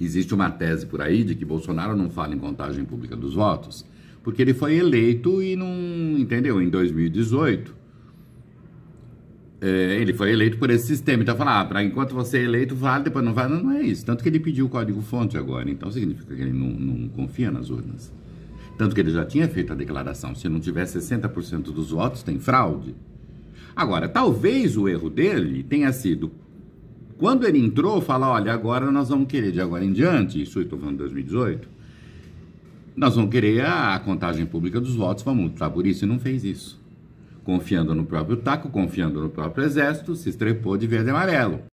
Existe uma tese por aí de que Bolsonaro não fala em contagem pública dos votos, porque ele foi eleito e não. Entendeu? Em 2018. É, ele foi eleito por esse sistema. Então, falar, ah, pra, enquanto você é eleito, vale, depois não vale. Não, não é isso. Tanto que ele pediu o código-fonte agora. Então, significa que ele não, não confia nas urnas. Tanto que ele já tinha feito a declaração. Se não tiver 60% dos votos, tem fraude. Agora, talvez o erro dele tenha sido quando ele entrou, falou: olha, agora nós vamos querer, de agora em diante, isso eu estou falando de 2018, nós vamos querer a contagem pública dos votos, vamos lutar por isso, e não fez isso. Confiando no próprio taco, confiando no próprio exército, se estrepou de verde e amarelo.